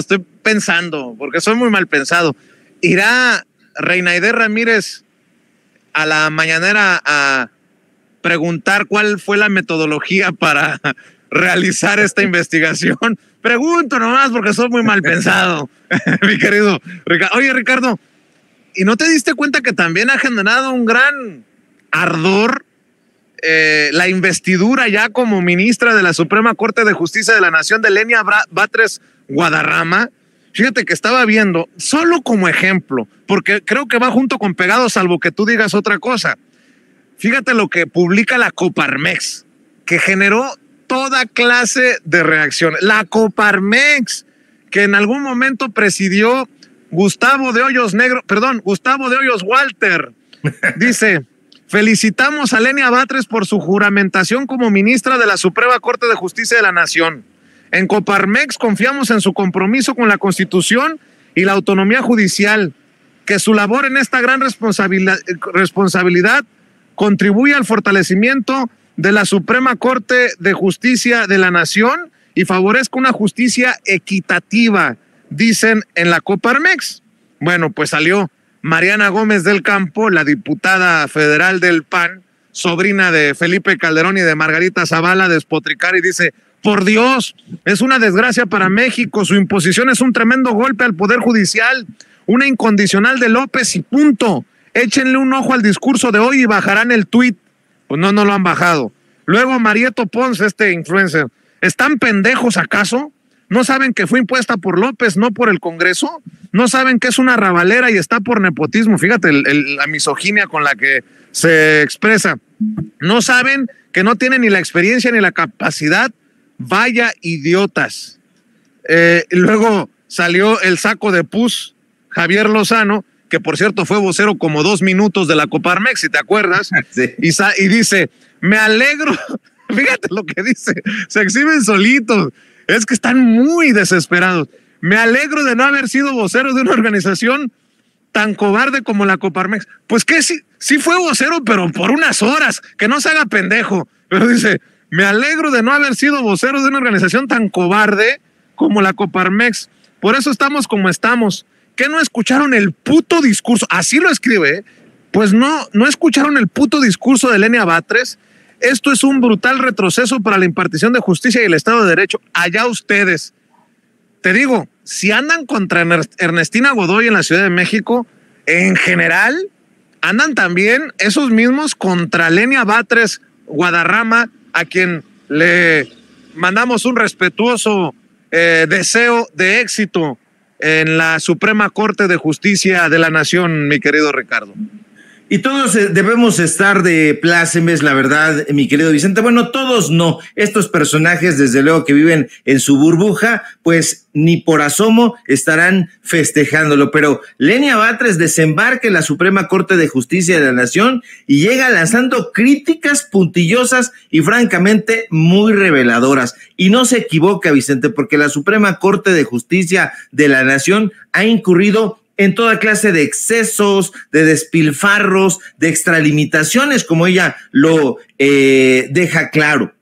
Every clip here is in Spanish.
estoy pensando, porque soy muy mal pensado. ¿Irá Reinaide Ramírez a la mañanera a preguntar cuál fue la metodología para realizar esta investigación? Pregunto nomás porque soy muy mal pensado, mi querido Oye, Ricardo, ¿y no te diste cuenta que también ha generado un gran ardor eh, la investidura ya como ministra de la Suprema Corte de Justicia de la Nación de Lenia Batres Guadarrama, fíjate que estaba viendo, solo como ejemplo, porque creo que va junto con pegado, salvo que tú digas otra cosa. Fíjate lo que publica la Coparmex, que generó toda clase de reacciones. La Coparmex, que en algún momento presidió Gustavo de Hoyos Negro, perdón, Gustavo de Hoyos Walter, dice. Felicitamos a Lenia Batres por su juramentación como ministra de la Suprema Corte de Justicia de la Nación. En Coparmex confiamos en su compromiso con la Constitución y la autonomía judicial, que su labor en esta gran responsabilidad, contribuye al fortalecimiento de la Suprema Corte de Justicia de la Nación y favorezca una justicia equitativa, dicen en la Coparmex. Bueno, pues salió Mariana Gómez del Campo, la diputada federal del PAN, sobrina de Felipe Calderón y de Margarita Zavala, despotricar y dice, por Dios, es una desgracia para México. Su imposición es un tremendo golpe al Poder Judicial, una incondicional de López y punto. Échenle un ojo al discurso de hoy y bajarán el tuit. Pues no, no lo han bajado. Luego Marieto Pons, este influencer. ¿Están pendejos acaso? ¿No saben que fue impuesta por López, no por el Congreso? ¿No saben que es una rabalera y está por nepotismo? Fíjate la misoginia con la que se expresa. ¿No saben que no tiene ni la experiencia ni la capacidad Vaya idiotas. Eh, luego salió el saco de pus, Javier Lozano, que por cierto fue vocero como dos minutos de la Coparmex, si te acuerdas, y, y dice, me alegro, fíjate lo que dice, se exhiben solitos, es que están muy desesperados. Me alegro de no haber sido vocero de una organización tan cobarde como la Coparmex. Pues que sí, sí fue vocero, pero por unas horas, que no se haga pendejo. Pero dice, me alegro de no haber sido vocero de una organización tan cobarde como la Coparmex. Por eso estamos como estamos. ¿Qué no escucharon el puto discurso? Así lo escribe. ¿eh? Pues no, no escucharon el puto discurso de Lenia Batres. Esto es un brutal retroceso para la impartición de justicia y el Estado de Derecho. Allá ustedes. Te digo, si andan contra Ernestina Godoy en la Ciudad de México, en general, andan también esos mismos contra Lenia Batres, Guadarrama, a quien le mandamos un respetuoso eh, deseo de éxito en la Suprema Corte de Justicia de la Nación, mi querido Ricardo. Y todos eh, debemos estar de plácemes, la verdad, mi querido Vicente. Bueno, todos no. Estos personajes, desde luego que viven en su burbuja, pues ni por asomo estarán festejándolo. Pero Lenia Batres desembarca en la Suprema Corte de Justicia de la Nación y llega lanzando críticas puntillosas y francamente muy reveladoras. Y no se equivoca, Vicente, porque la Suprema Corte de Justicia de la Nación ha incurrido en toda clase de excesos, de despilfarros, de extralimitaciones, como ella lo eh, deja claro.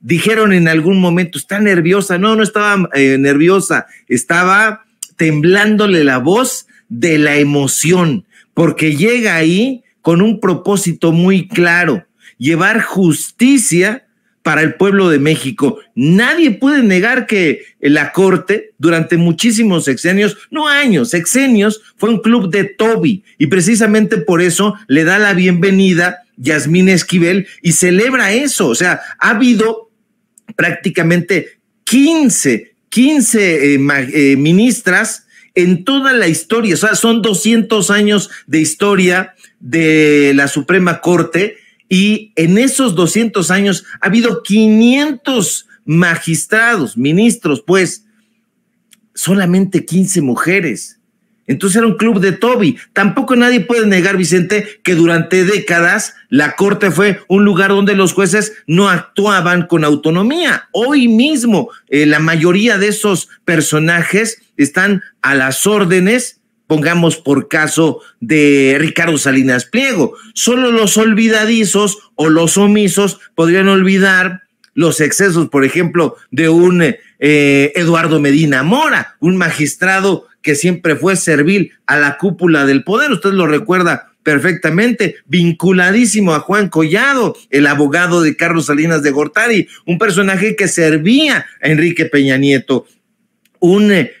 Dijeron en algún momento, está nerviosa. No, no estaba eh, nerviosa, estaba temblándole la voz de la emoción, porque llega ahí con un propósito muy claro, llevar justicia para el pueblo de México. Nadie puede negar que la Corte durante muchísimos sexenios, no años, sexenios, fue un club de Toby y precisamente por eso le da la bienvenida Yasmín Esquivel y celebra eso. O sea, ha habido prácticamente 15, 15 eh, eh, ministras en toda la historia. O sea, son 200 años de historia de la Suprema Corte y en esos 200 años ha habido 500 magistrados, ministros, pues solamente 15 mujeres. Entonces era un club de Toby. Tampoco nadie puede negar, Vicente, que durante décadas la corte fue un lugar donde los jueces no actuaban con autonomía. Hoy mismo eh, la mayoría de esos personajes están a las órdenes pongamos por caso de Ricardo Salinas Pliego. Solo los olvidadizos o los omisos podrían olvidar los excesos, por ejemplo, de un eh, Eduardo Medina Mora, un magistrado que siempre fue servil a la cúpula del poder. Usted lo recuerda perfectamente, vinculadísimo a Juan Collado, el abogado de Carlos Salinas de Gortari, un personaje que servía a Enrique Peña Nieto, un eh,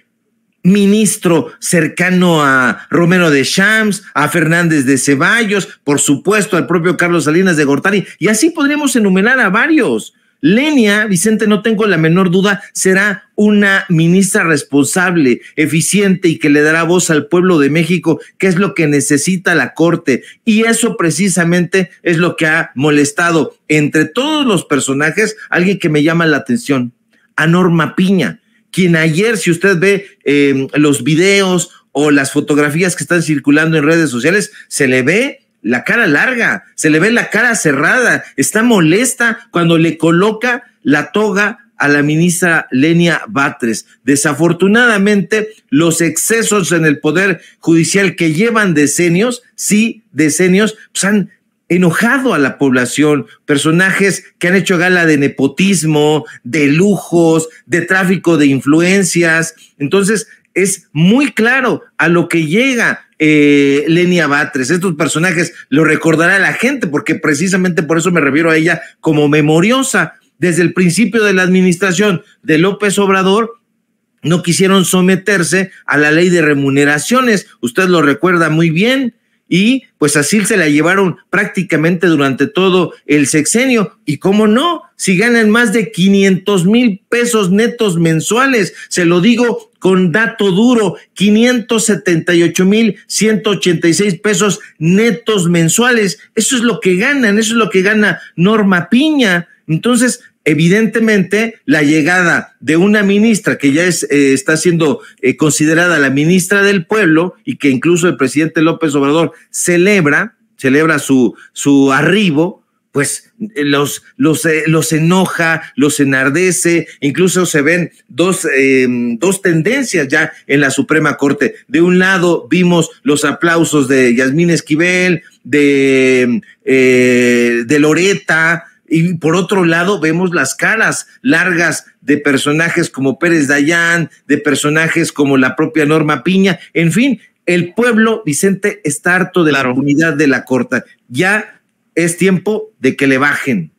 ministro cercano a Romero de Shams, a Fernández de Ceballos, por supuesto al propio Carlos Salinas de Gortari, y así podríamos enumerar a varios. Lenia, Vicente, no tengo la menor duda, será una ministra responsable, eficiente y que le dará voz al pueblo de México, que es lo que necesita la Corte. Y eso precisamente es lo que ha molestado entre todos los personajes, alguien que me llama la atención, a Norma Piña quien ayer, si usted ve em, los videos o las fotografías que están circulando en redes sociales, se le ve la cara larga, se le ve la cara cerrada, está molesta cuando le coloca la toga a la ministra Lenia Batres. Desafortunadamente, los excesos en el poder judicial que llevan decenios, sí, decenios, pues han enojado a la población, personajes que han hecho gala de nepotismo, de lujos, de tráfico de influencias. Entonces, es muy claro a lo que llega eh, Lenia Batres. Estos personajes lo recordará la gente, porque precisamente por eso me refiero a ella como memoriosa. Desde el principio de la administración de López Obrador, no quisieron someterse a la ley de remuneraciones. Usted lo recuerda muy bien y pues así se la llevaron prácticamente durante todo el sexenio. Y cómo no, si ganan más de 500 mil pesos netos mensuales, se lo digo con dato duro, 578 mil 186 pesos netos mensuales. Eso es lo que ganan, eso es lo que gana Norma Piña. Entonces, Evidentemente, la llegada de una ministra que ya es, eh, está siendo eh, considerada la ministra del pueblo y que incluso el presidente López Obrador celebra, celebra su, su arribo, pues eh, los, los, los enoja, los enardece, incluso se ven dos, dos tendencias ya en la Suprema Corte. De un lado vimos los aplausos de Yasmín Esquivel, de, de Loreta, y por otro lado, vemos las caras largas de personajes como Pérez Dayán, de personajes como la propia Norma Piña, en fin, el pueblo, Vicente, está harto de la comunidad de la corta. Ya es tiempo de que le bajen.